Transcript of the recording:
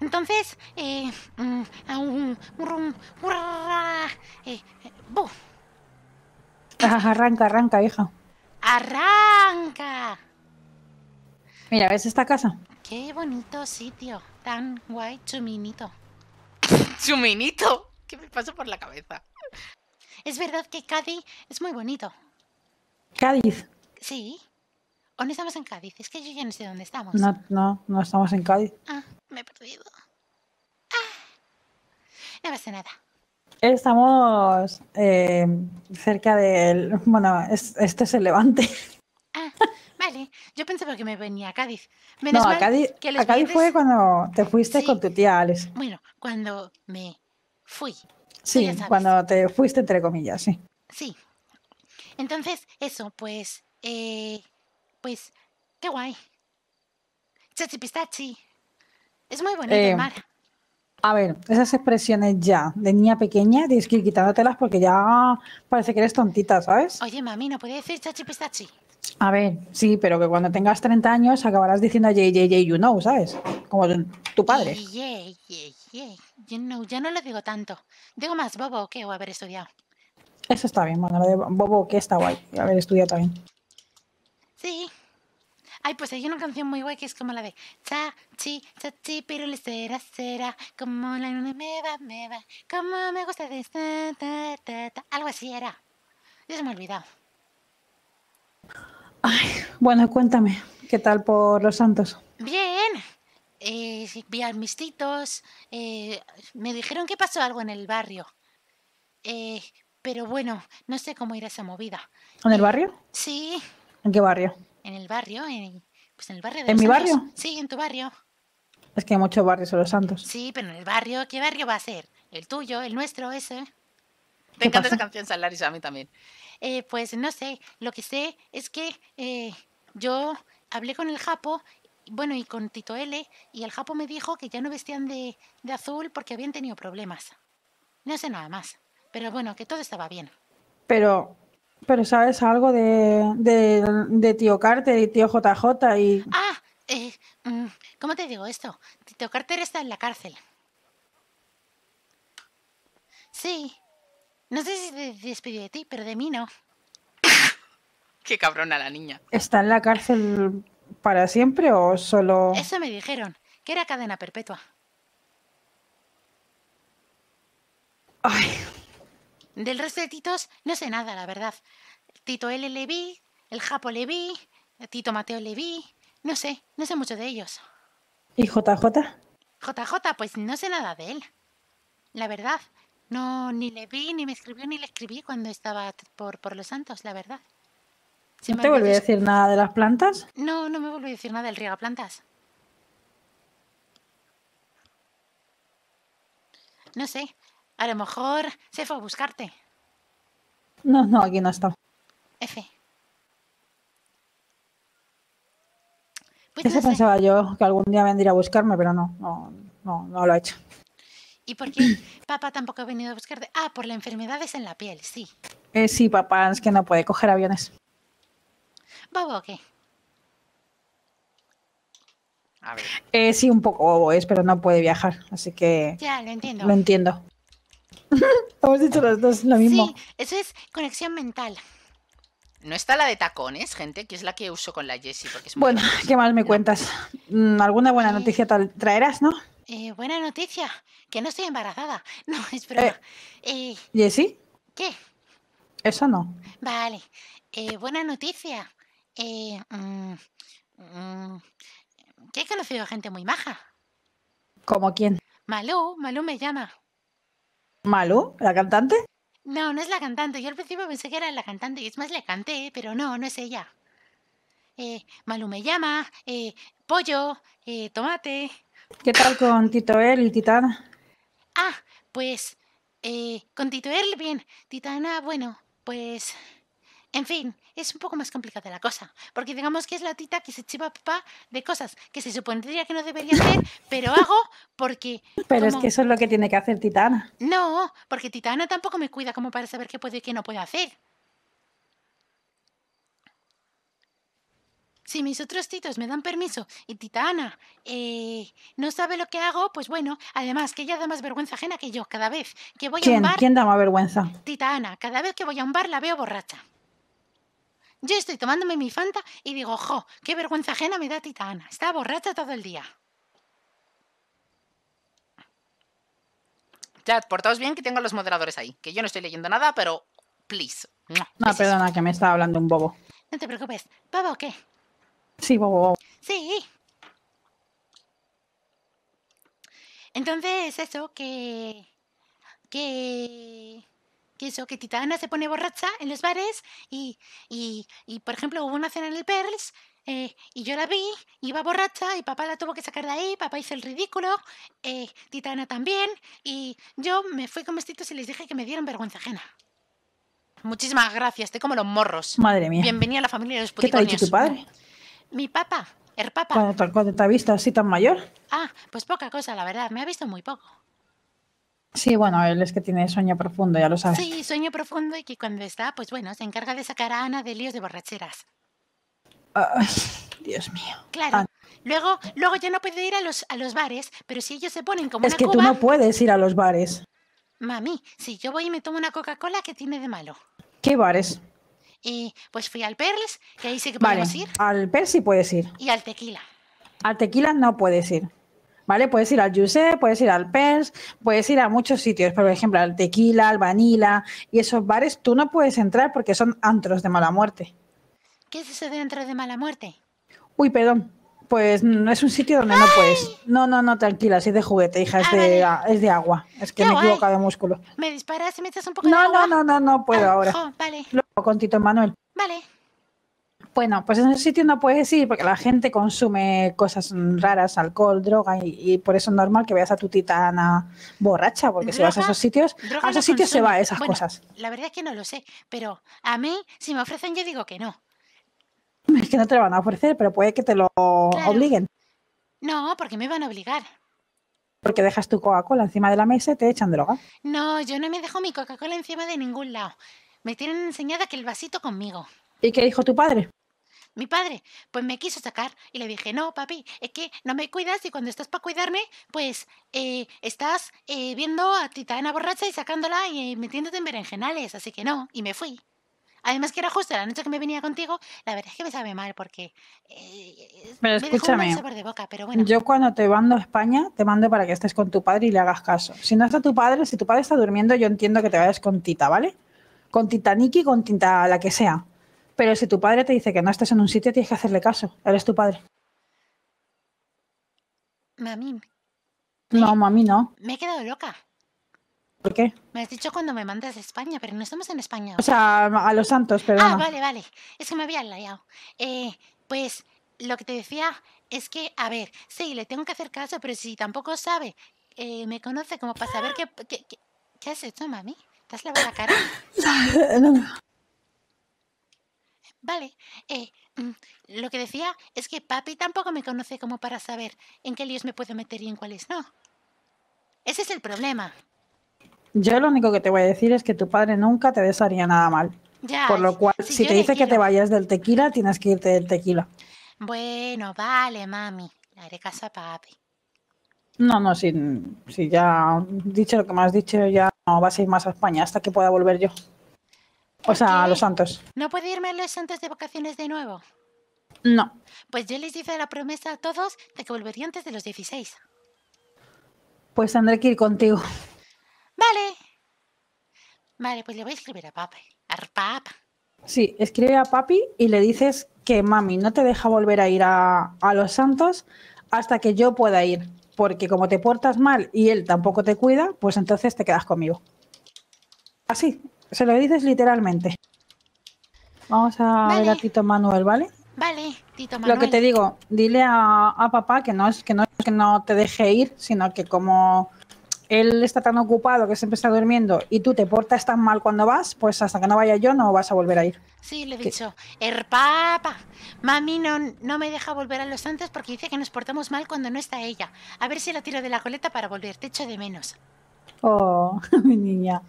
Entonces, eh, mm, eh, eh ah, arranca, arranca, hija. Arranca. Mira, ¿ves esta casa? Qué bonito sitio, tan guay, chuminito. ¿Chuminito? ¿Qué me pasa por la cabeza? Es verdad que Cádiz es muy bonito. ¿Cádiz? Sí. ¿O no estamos en Cádiz? Es que yo ya no sé dónde estamos. No, no, no estamos en Cádiz. Ah. Me he perdido. Ah, no pasa nada. Estamos eh, cerca del. Bueno, este es el levante. Ah, vale. Yo pensé que me venía a Cádiz. Menos no, a Cádiz, que a Cádiz fue cuando te fuiste con tu tía Alex. Bueno, cuando me fui. Sí, cuando te fuiste, entre comillas, sí. Sí. Entonces, eso, pues. Eh, pues, qué guay. Chachi pistachi. Es muy bonito, eh, Mara. A ver, esas expresiones ya de niña pequeña tienes que ir quitándotelas porque ya parece que eres tontita, ¿sabes? Oye, mami, ¿no puede decir chachi pistachi? A ver, sí, pero que cuando tengas 30 años acabarás diciendo yay, yay, yay, you know, ¿sabes? Como tu padre. Yay, yay, yay, you know, ya no lo digo tanto. Digo más bobo que qué o haber estudiado. Eso está bien, bueno, lo de bobo que está guay, haber estudiado también. Sí, Ay, pues hay una canción muy guay que es como la de cha, chi, cha, chi, será, será, como la luna me va, me va, como me gusta de ta, ta, ta, Algo así era. Ya se me ha olvidado. Ay, bueno, cuéntame, ¿qué tal por los santos? Bien, eh, vi a mis titos, eh, me dijeron que pasó algo en el barrio. Eh, pero bueno, no sé cómo ir a esa movida. ¿En el barrio? Sí. ¿En qué barrio? en el barrio, en, pues en el barrio de ¿En mi barrio? Sí, en tu barrio. Es que hay muchos barrios en Los Santos. Sí, pero en el barrio, ¿qué barrio va a ser? El tuyo, el nuestro, ese. Te encanta esa canción, Salaris, a mí también. Eh, pues no sé, lo que sé es que eh, yo hablé con el Japo, bueno, y con Tito L, y el Japo me dijo que ya no vestían de, de azul porque habían tenido problemas. No sé nada más, pero bueno, que todo estaba bien. Pero pero sabes algo de, de, tío Carter y tío JJ y... Ah, eh, mm, ¿cómo te digo esto? Tío Carter está en la cárcel. Sí. No sé si se despidió de ti, pero de mí no. Qué cabrona la niña. ¿Está en la cárcel para siempre o solo...? Eso me dijeron, que era cadena perpetua. Ay, del resto de Titos no sé nada, la verdad. Tito L. vi, el Japo vi, Tito Mateo Levi, no sé, no sé mucho de ellos. ¿Y JJ? JJ, pues no sé nada de él. La verdad, no, ni le vi, ni me escribió, ni le escribí cuando estaba por, Los Santos, la verdad. te volví a decir nada de las plantas? No, no me volví a decir nada del riega plantas. No sé, a lo mejor se fue a buscarte. No, no, aquí no está. Efe. Pues pensaba yo, que algún día vendría a buscarme, pero no, no, no, lo ha hecho. ¿Y por qué papá tampoco ha venido a buscarte? Ah, por enfermedad enfermedades en la piel, sí. Eh, sí, papá, es que no puede coger aviones. ¿Bobo o qué? A ver. Eh, sí, un poco bobo es, pero no puede viajar, así que... Ya, lo entiendo. Lo entiendo. Hemos dicho las dos lo mismo. Sí, eso es conexión mental. No está la de tacones, gente, que es la que uso con la Jessie. Porque es bueno, ¿qué mal me cuentas? Mm, ¿Alguna buena noticia traerás, no? Eh, buena noticia, que no estoy embarazada. No, es broma. Eh, eh, ¿Jessie? ¿Qué? Eso no. Vale. buena noticia. Mm, mm, que he conocido gente muy maja. ¿Como quién? Malú, Malú me llama. Malú, la cantante. No, no es la cantante. Yo al principio pensé que era la cantante y es más la canté, pero no, no es ella. Eh, Malú me llama, eh, pollo, eh, tomate. ¿Qué tal con Tito El y Titana? Ah, pues eh, con Tito El bien, Titana, bueno, pues en fin, es un poco más complicada la cosa, porque digamos que es la tita que se chiva papá de cosas que se supondría que no debería hacer, pero hago porque... Pero es que eso es lo que tiene que hacer Titana. No, porque Titana tampoco me cuida como para saber qué puede y qué no puede hacer. si mis otros titos me dan permiso y Titana eh, no sabe lo que hago, pues bueno, además que ella da más vergüenza ajena que yo cada vez que voy a un bar. ¿Quién da más vergüenza? Titana, cada vez que voy a un bar la veo borracha. Yo estoy tomándome mi Fanta y digo, jo, qué vergüenza ajena me da Titana. Está borracha todo el día. Chat, portaos bien que tengo a los moderadores ahí. Que yo no estoy leyendo nada, pero please. No, perdona, que me está hablando un bobo. No te preocupes. ¿Bobo qué? Sí, bobo, bobo. Sí. Entonces, eso, que... Que que eso, que Titana se pone borracha en los bares y, por ejemplo, hubo una cena en el Perls eh, y yo la vi, iba borracha y papá la tuvo que sacar de ahí, papá hizo el ridículo, eh, Titana también y yo me fui con vestidos y les dije que me dieron vergüenza ajena. Muchísimas gracias, estoy como los morros. Madre mía. Bienvenida a la familia de los puticonios. ¿Qué te ha dicho tu padre? Mi papá, el papá. ¿Cuándo te ha visto así tan mayor? Ah, pues poca cosa, la verdad, me ha visto muy poco. Sí, bueno, él es que tiene sueño profundo, ya lo sabes. Sí, sueño profundo y que cuando está, pues bueno, se encarga de sacar a Ana de líos de borracheras. Dios mío. Claro. Luego, luego ya no puede ir a los, a los bares, pero si ellos se ponen como es que tú no puedes ir a los bares. Mami, si yo voy y me tomo una Coca-Cola, ¿qué tiene de malo? ¿Qué bares? Y pues fui al Perles, que ahí sí que podemos vale, ir. Al Perles sí puedes ir. Y al Tequila. Al Tequila no puedes ir. Puedes ir al Juice, puedes ir al Pers, puedes ir a muchos sitios, por ejemplo, al Tequila, al Vanilla, y esos bares tú no puedes entrar porque son antros de mala muerte. ¿Qué es eso de antro de mala muerte? Uy, perdón. Pues no mm, es un sitio donde no puedes. No, no, no, tranquila, es de juguete, hija, es, ah, de, agua. Es que me he de músculo. ¿Me disparas y me echas un poco no, de agua? No, no, no, no puedo ah, ahora. Oh, vale. Luego con Tito Manuel. Vale. Bueno, pues en ese sitio no puedes ir porque la gente consume cosas raras, alcohol, droga, y, por eso es normal que veas a tu titana borracha, porque si vas a esos sitios, a esos sitios se va esas cosas. La verdad es que no lo sé, pero a mí, si me ofrecen, yo digo que no. Es que no te lo van a ofrecer, pero puede que te lo obliguen. No, porque me van a obligar. Porque dejas tu Coca-Cola encima de la mesa y te echan droga. No, yo no me dejo mi Coca-Cola encima de ningún lado. Me tienen enseñada que el vasito conmigo. ¿Y qué dijo tu padre? mi padre, pues me quiso sacar y le dije, no, papi, es que no me cuidas y cuando estás para cuidarme, pues eh, estás eh, viendo a Titana borracha y sacándola y metiéndote en berenjenales, así que no, y me fui. Además que era justo la noche que me venía contigo, la verdad es que me sabe mal porque eh, pero escúchame, me dejó de boca, Yo cuando te mando a España, te mando para que estés con tu padre y le hagas caso. Si no está tu padre, si tu padre está durmiendo, yo entiendo que te vayas con Tita, ¿vale? Con Titaniki, con Tita la que sea. Pero si tu padre te dice que no estás en un sitio, tienes que hacerle caso. Eres tu padre. Mami. No, mami, no. Me he quedado loca. ¿Por qué? Me has dicho cuando me mandas a España, pero no estamos en España. O sea, a los santos, pero. Ah, vale, vale. Es que me había enlayado. Eh, pues lo que te decía es que, a ver, sí, le tengo que hacer caso, pero si tampoco sabe, eh, me conoce como para saber qué, qué, qué, qué has hecho, mami. ¿Te has lavado la cara? no, no. Vale, eh, mm, lo que decía es que papi tampoco me conoce como para saber en qué líos me puedo meter y en cuáles no. Ese es el problema. Yo lo único que te voy a decir es que tu padre nunca te desharía nada mal. Por lo cual, si, te dice que te vayas del tequila, tienes que irte del tequila. Bueno, vale, mami. Le haré casa a papi. No, no, si, si ya dicho lo que me has dicho, ya no vas a ir más a España hasta que pueda volver yo. O sea, a los santos. ¿No puedo irme a los santos de vacaciones de nuevo? No. Pues yo les hice la promesa a todos de que volvería antes de los 16. Pues tendré que ir contigo. Vale. Vale, pues le voy a escribir a papi. A papi. Sí, escribe a papi y le dices que mami no te deja volver a ir a, a los santos hasta que yo pueda ir. Porque como te portas mal y él tampoco te cuida, pues entonces te quedas conmigo. Así, se lo dices literalmente. Vamos a ver a Tito Manuel, ¿vale? Vale, Tito Manuel. Lo que te digo, dile a, papá que no es que no te deje ir, sino que como él está tan ocupado que siempre está durmiendo y tú te portas tan mal cuando vas, pues hasta que no vaya yo no vas a volver a ir. Sí, le he dicho, el er, papá mami no, no me deja volver a los santos porque dice que nos portamos mal cuando no está ella. A ver si la tiro de la coleta para volver, te echo de menos. Oh, mi niña.